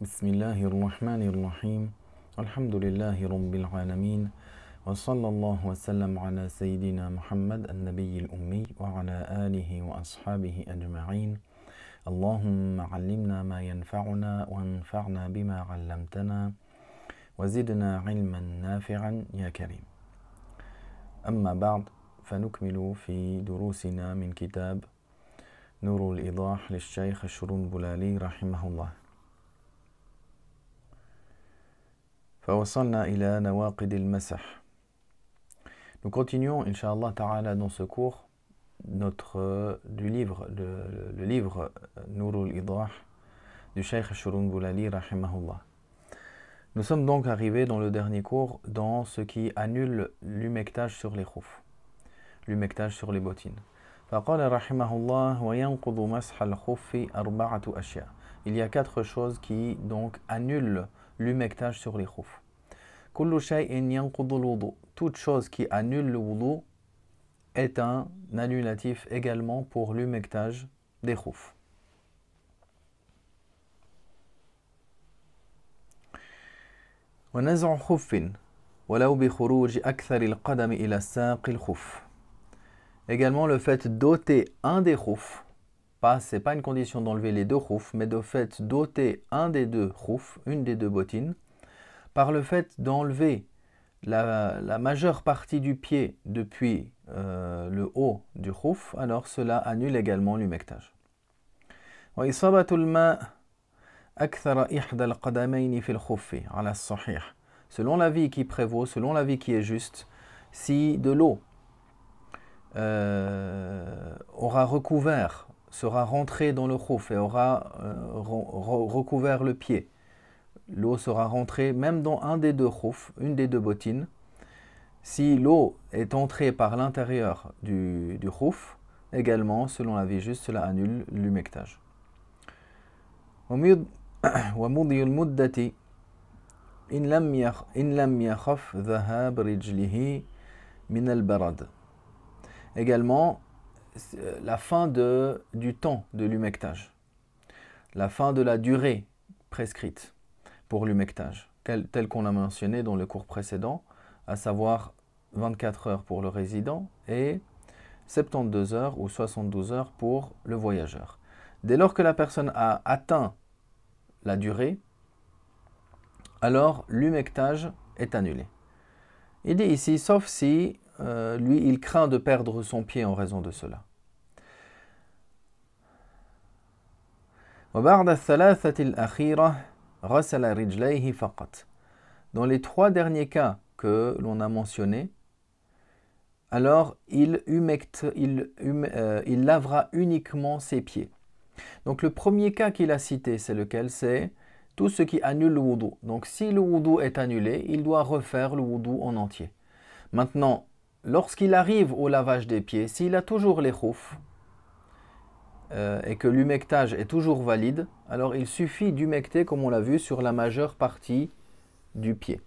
بسم الله الرحمن الرحيم الحمد لله رب العالمين وصلى الله وسلم على سيدنا محمد النبي الأمي وعلى آله وأصحابه أجمعين اللهم علمنا ما ينفعنا وانفعنا بما علمتنا وزدنا علما نافعا يا كريم أما بعد فنكمل في دروسنا من كتاب نور الإيضاح للشيخ الشرون بلالي رحمه الله فوصلنا إلى نواقد المسح Nous continuons, Inch'Allah Ta'ala, dans ce cours notre, euh, du livre, le, livre euh, Nourul Idrah du Sheikh Shurun Boulali, rahimahullah. Nous sommes donc arrivés dans le dernier cours dans ce qui annule l'humectage sur les khouf, l'humectage sur les bottines. فقال رحمه الله وينقض مسح الخف أربعة أشياء. Il y a quatre choses qui donc annulent l'humectage sur les khouf. Toute chose qui annule le wudu est un annulatif également pour l'humectage des khouf. ونزع خف ولو بخروج أكثر القدم إلى الساق الخف. Également le fait d'ôter un des khouf c'est pas une condition d'enlever les deux roufs, mais de fait d'ôter un des deux roufs, une des deux bottines, par le fait d'enlever la, majeure partie du pied depuis euh, le haut du rouf, alors cela annule également l'humectage. Selon la vie qui prévaut, selon la vie qui est juste, si de l'eau euh, aura recouvert sera rentré dans le khouf et aura euh, recouvert le pied. L'eau sera rentrée même dans un des deux khouf, une des deux bottines. Si l'eau est entrée par l'intérieur du, du également, selon la vie juste, cela annule l'humectage. Également, euh, la fin de, du temps de l'humectage, la fin de la durée prescrite pour l'humectage, telle qu'on l'a mentionné dans le cours précédent, à savoir 24 heures pour le résident et 72 heures ou 72 heures pour le voyageur. Dès lors que la personne a atteint la durée, alors l'humectage est annulé. Il dit ici, sauf si euh, lui, il craint de perdre son pied en raison de cela. Dans les trois derniers cas que l'on a mentionnés, alors il, il, euh, il lavera uniquement ses pieds. Donc le premier cas qu'il a cité, c'est lequel C'est tout ce qui annule le wudu. Donc si le wudu est annulé, il doit refaire le wudu en entier. Maintenant, lorsqu'il arrive au lavage des pieds, s'il a toujours les choufs euh, et que l'humectage est toujours valide, alors il suffit d'humecter, comme on l'a vu, sur la majeure partie du pied.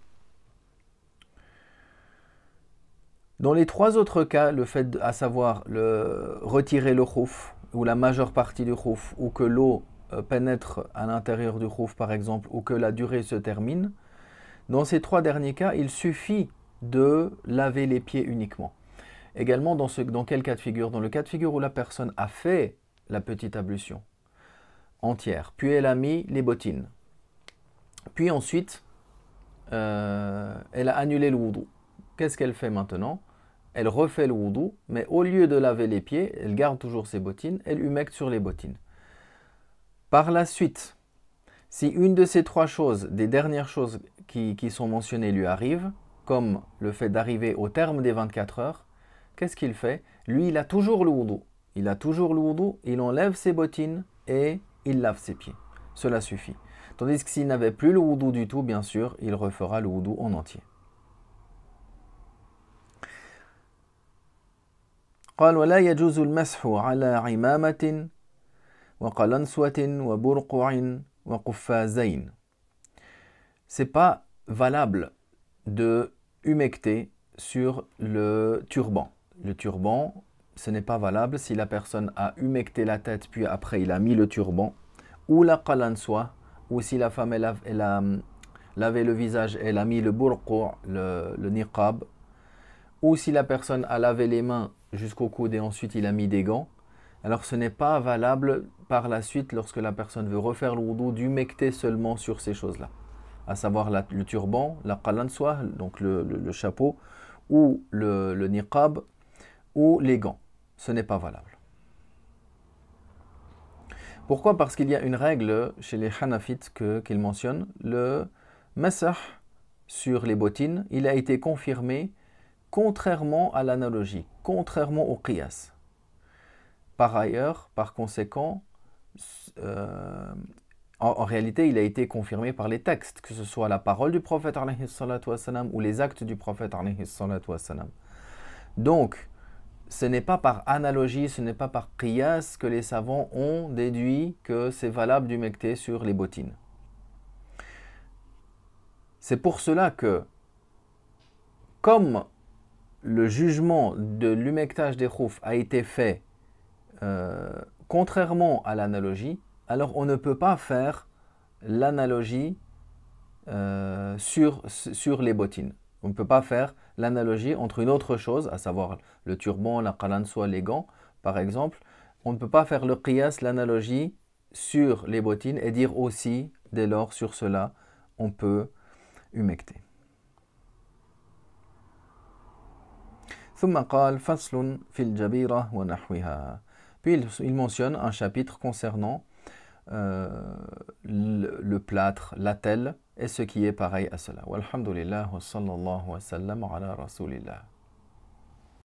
Dans les trois autres cas, le fait, à savoir le, retirer le rouf ou la majeure partie du chouf ou que l'eau euh, pénètre à l'intérieur du rouf par exemple ou que la durée se termine, dans ces trois derniers cas, il suffit de laver les pieds uniquement. Également, dans, quel cas de figure Dans le cas de figure où la personne a fait la petite ablution entière, puis elle a mis les bottines, puis ensuite, euh, elle a annulé le woudou. Qu'est-ce qu'elle fait maintenant Elle refait le woudou, mais au lieu de laver les pieds, elle garde toujours ses bottines, elle humecte sur les bottines. Par la suite, si une de ces trois choses, des dernières choses qui, qui sont mentionnées, lui arrive, comme le fait d'arriver au terme des 24 heures, qu'est-ce qu'il fait Lui, il a toujours le wudu. Il a toujours le wudu, il enlève ses bottines et il lave ses pieds. Cela suffit. Tandis que s'il n'avait plus le wudu du tout, bien sûr, il refera le wudu en entier. C'est pas valable de humecter sur le turban. Le turban, ce n'est pas valable si la personne a humecté la tête puis après il a mis le turban ou la soit ou si la femme elle a, euh, lavé le visage elle a mis le burqa, le, le niqab ou si la personne a lavé les mains jusqu'au coude et ensuite il a mis des gants. Alors ce n'est pas valable par la suite lorsque la personne veut refaire le wudu d'humecter seulement sur ces choses-là à savoir le turban, la qalanswa, donc le, chapeau, ou le, niqab, ou les gants. Ce n'est pas valable. Pourquoi Parce qu'il y a une règle chez les Hanafites qu'ils mentionnent. Le masah sur les bottines, il a été confirmé contrairement à l'analogie, contrairement au qiyas. Par ailleurs, par conséquent, euh, en, réalité, il a été confirmé par les textes, que ce soit la parole du prophète ou les actes du prophète Donc, ce n'est pas par analogie, ce n'est pas par qiyas que les savants ont déduit que c'est valable du sur les bottines. C'est pour cela que, comme le jugement de l'humectage des roufs a été fait euh, contrairement à l'analogie, alors on ne peut pas faire l'analogie euh, sur, les bottines. On ne peut pas faire l'analogie entre une autre chose, à savoir le turban, la soit les gants, par exemple. On ne peut pas faire le qiyas, l'analogie sur les bottines et dire aussi, dès lors, sur cela, on peut humecter. Puis il mentionne un chapitre concernant euh, le, le, plâtre, l'attelle, et ce qui est pareil à cela. Walhamdulillah wa sallallahu wa sallam ala rasulillah.